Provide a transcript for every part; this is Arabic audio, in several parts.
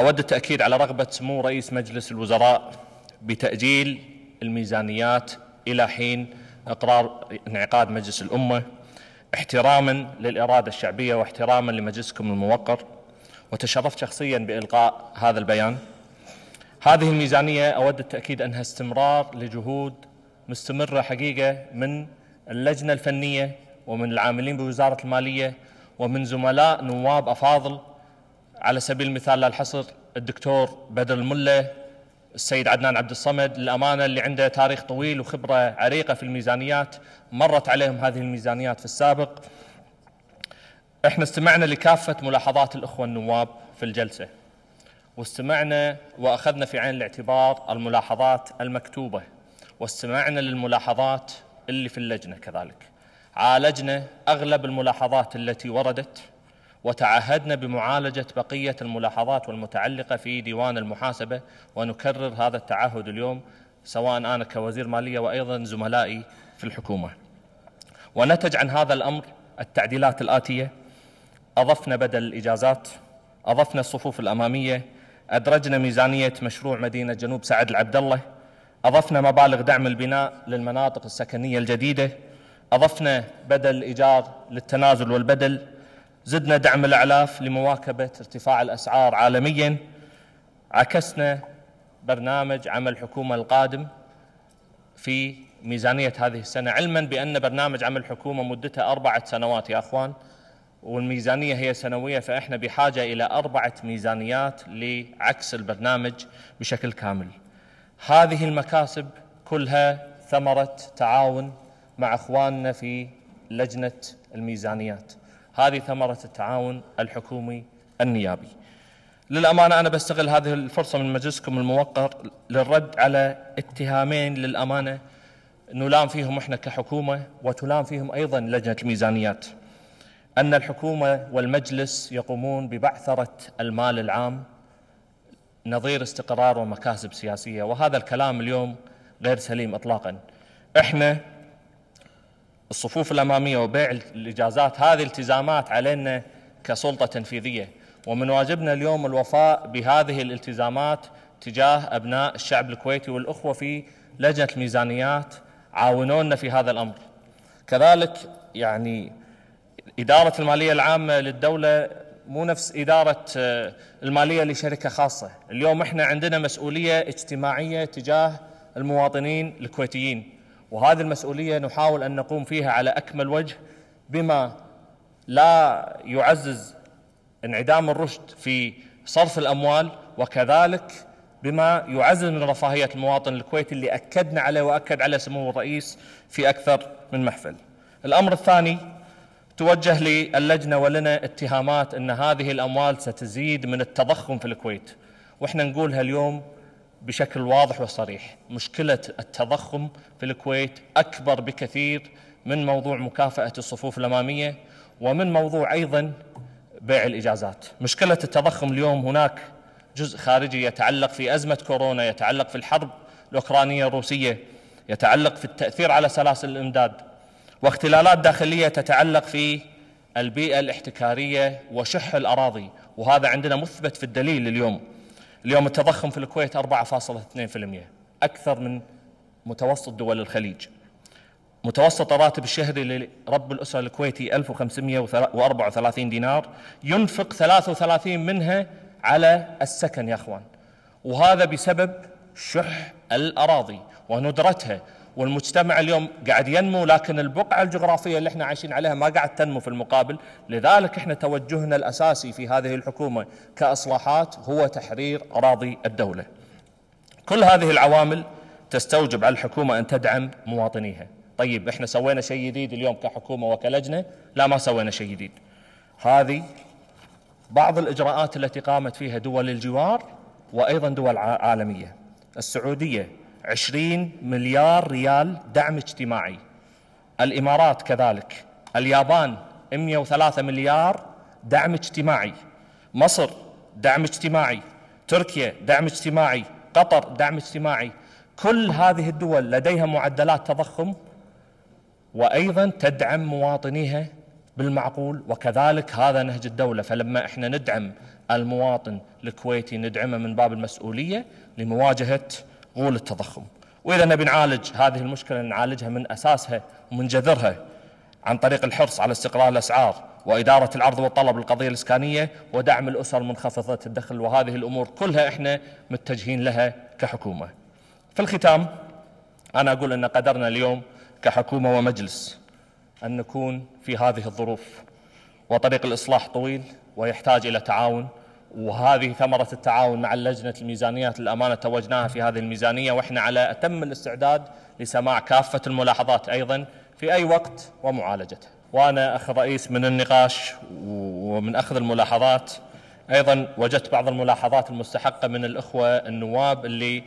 أود التأكيد على رغبة سمو رئيس مجلس الوزراء بتأجيل الميزانيات إلى حين إقرار انعقاد مجلس الأمة احتراما للإرادة الشعبية واحتراما لمجلسكم الموقر وتشرفت شخصيا بإلقاء هذا البيان هذه الميزانية أود التأكيد أنها استمرار لجهود مستمرة حقيقة من اللجنة الفنية ومن العاملين بوزارة المالية ومن زملاء نواب أفاضل على سبيل المثال لا الحصر الدكتور بدر الملة السيد عدنان عبد الصمد للأمانة اللي عنده تاريخ طويل وخبرة عريقة في الميزانيات مرت عليهم هذه الميزانيات في السابق احنا استمعنا لكافة ملاحظات الأخوة النواب في الجلسة واستمعنا وأخذنا في عين الاعتبار الملاحظات المكتوبة واستمعنا للملاحظات اللي في اللجنة كذلك عالجنا أغلب الملاحظات التي وردت وتعهدنا بمعالجة بقية الملاحظات والمتعلقة في ديوان المحاسبة ونكرر هذا التعهد اليوم سواء أنا كوزير مالية وأيضا زملائي في الحكومة ونتج عن هذا الأمر التعديلات الآتية أضفنا بدل الإجازات أضفنا الصفوف الأمامية أدرجنا ميزانية مشروع مدينة جنوب سعد العبد الله أضفنا مبالغ دعم البناء للمناطق السكنية الجديدة أضفنا بدل الإيجار للتنازل والبدل زدنا دعم الأعلاف لمواكبة ارتفاع الأسعار عالميا عكسنا برنامج عمل الحكومة القادم في ميزانية هذه السنة علما بأن برنامج عمل الحكومة مدتها أربعة سنوات يا أخوان والميزانية هي سنوية فإحنا بحاجة إلى أربعة ميزانيات لعكس البرنامج بشكل كامل هذه المكاسب كلها ثمرة تعاون مع أخواننا في لجنة الميزانيات هذه ثمرة التعاون الحكومي النيابي للأمانة أنا بستغل هذه الفرصة من مجلسكم الموقر للرد على اتهامين للأمانة نلام فيهم احنا كحكومه وتلام فيهم ايضا لجنه الميزانيات ان الحكومه والمجلس يقومون ببعثره المال العام نظير استقرار ومكاسب سياسيه وهذا الكلام اليوم غير سليم اطلاقا احنا الصفوف الأمامية وبيع الإجازات هذه التزامات علينا كسلطة تنفيذية ومن واجبنا اليوم الوفاء بهذه الالتزامات تجاه أبناء الشعب الكويتي والأخوة في لجنة الميزانيات عاونونا في هذا الأمر كذلك يعني إدارة المالية العامة للدولة مو نفس إدارة آه، المالية لشركة خاصة اليوم إحنا عندنا مسؤولية اجتماعية تجاه المواطنين الكويتيين وهذه المسؤولية نحاول أن نقوم فيها على أكمل وجه بما لا يعزز انعدام الرشد في صرف الأموال وكذلك بما يعزز من رفاهية المواطن الكويتي اللي أكدنا عليه وأكد عليه سمو الرئيس في أكثر من محفل الأمر الثاني توجه للجنة ولنا اتهامات أن هذه الأموال ستزيد من التضخم في الكويت وإحنا نقولها اليوم بشكل واضح وصريح مشكلة التضخم في الكويت أكبر بكثير من موضوع مكافأة الصفوف الأمامية ومن موضوع أيضا بيع الإجازات مشكلة التضخم اليوم هناك جزء خارجي يتعلق في أزمة كورونا يتعلق في الحرب الأوكرانية الروسية يتعلق في التأثير على سلاسل الإمداد واختلالات داخلية تتعلق في البيئة الاحتكارية وشح الأراضي وهذا عندنا مثبت في الدليل اليوم اليوم التضخم في الكويت 4.2% أكثر من متوسط دول الخليج متوسط الراتب الشهري لرب الأسرة الكويتي 1534 دينار ينفق 33 منها على السكن يا أخوان وهذا بسبب شح الأراضي وندرتها والمجتمع اليوم قاعد ينمو لكن البقعة الجغرافية اللي احنا عايشين عليها ما قاعد تنمو في المقابل لذلك احنا توجهنا الأساسي في هذه الحكومة كإصلاحات هو تحرير أراضي الدولة كل هذه العوامل تستوجب على الحكومة أن تدعم مواطنيها طيب احنا سوينا شيء جديد اليوم كحكومة وكلجنة لا ما سوينا شيء جديد هذه بعض الإجراءات التي قامت فيها دول الجوار وأيضا دول عالمية السعودية 20 مليار ريال دعم اجتماعي الإمارات كذلك اليابان 103 مليار دعم اجتماعي مصر دعم اجتماعي تركيا دعم اجتماعي قطر دعم اجتماعي كل هذه الدول لديها معدلات تضخم وايضا تدعم مواطنيها بالمعقول وكذلك هذا نهج الدوله فلما احنا ندعم المواطن الكويتي ندعمه من باب المسؤوليه لمواجهه مو للتضخم وإذا نبي نعالج هذه المشكلة نعالجها من أساسها ومن جذرها عن طريق الحرص على استقرار الأسعار وإدارة العرض والطلب للقضية الإسكانية ودعم الأسر منخفضة الدخل وهذه الأمور كلها إحنا متجهين لها كحكومة في الختام أنا أقول أن قدرنا اليوم كحكومة ومجلس أن نكون في هذه الظروف وطريق الإصلاح طويل ويحتاج إلى تعاون وهذه ثمرة التعاون مع لجنة الميزانيات للأمانة توجناها في هذه الميزانية وإحنا على أتم الاستعداد لسماع كافة الملاحظات أيضا في أي وقت ومعالجتها وأنا أخ رئيس من النقاش ومن أخذ الملاحظات أيضا وجدت بعض الملاحظات المستحقة من الأخوة النواب اللي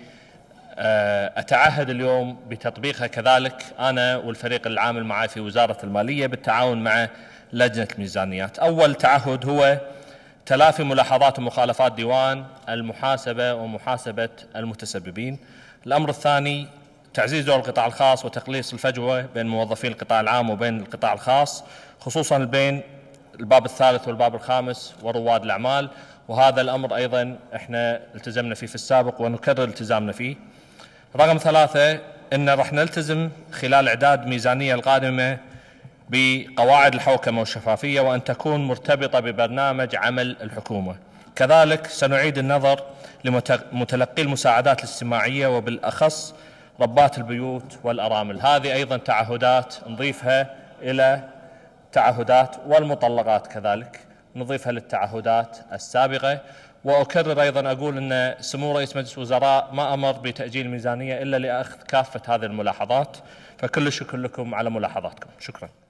آه، أتعهد اليوم بتطبيقها كذلك أنا والفريق العامل معي في وزارة المالية بالتعاون مع لجنة الميزانيات أول تعهد هو تلافي ملاحظات ومخالفات ديوان المحاسبة ومحاسبة المتسببين الأمر الثاني تعزيز دور القطاع الخاص وتقليص الفجوة بين موظفي القطاع العام وبين القطاع الخاص خصوصا بين الباب الثالث والباب الخامس ورواد الأعمال وهذا الأمر أيضا احنا التزمنا فيه في السابق ونكرر التزامنا فيه رقم ثلاثة أن راح نلتزم خلال إعداد ميزانية القادمة بقواعد الحوكمة والشفافية وأن تكون مرتبطة ببرنامج عمل الحكومة كذلك سنعيد النظر لمتلقي المساعدات الاجتماعية وبالأخص ربات البيوت والأرامل هذه أيضا تعهدات نضيفها إلى تعهدات والمطلقات كذلك نضيفها للتعهدات السابقة وأكرر أيضا أقول أن سمو رئيس مجلس الوزراء ما أمر بتأجيل الميزانية إلا لأخذ كافة هذه الملاحظات فكل شكر لكم على ملاحظاتكم شكرا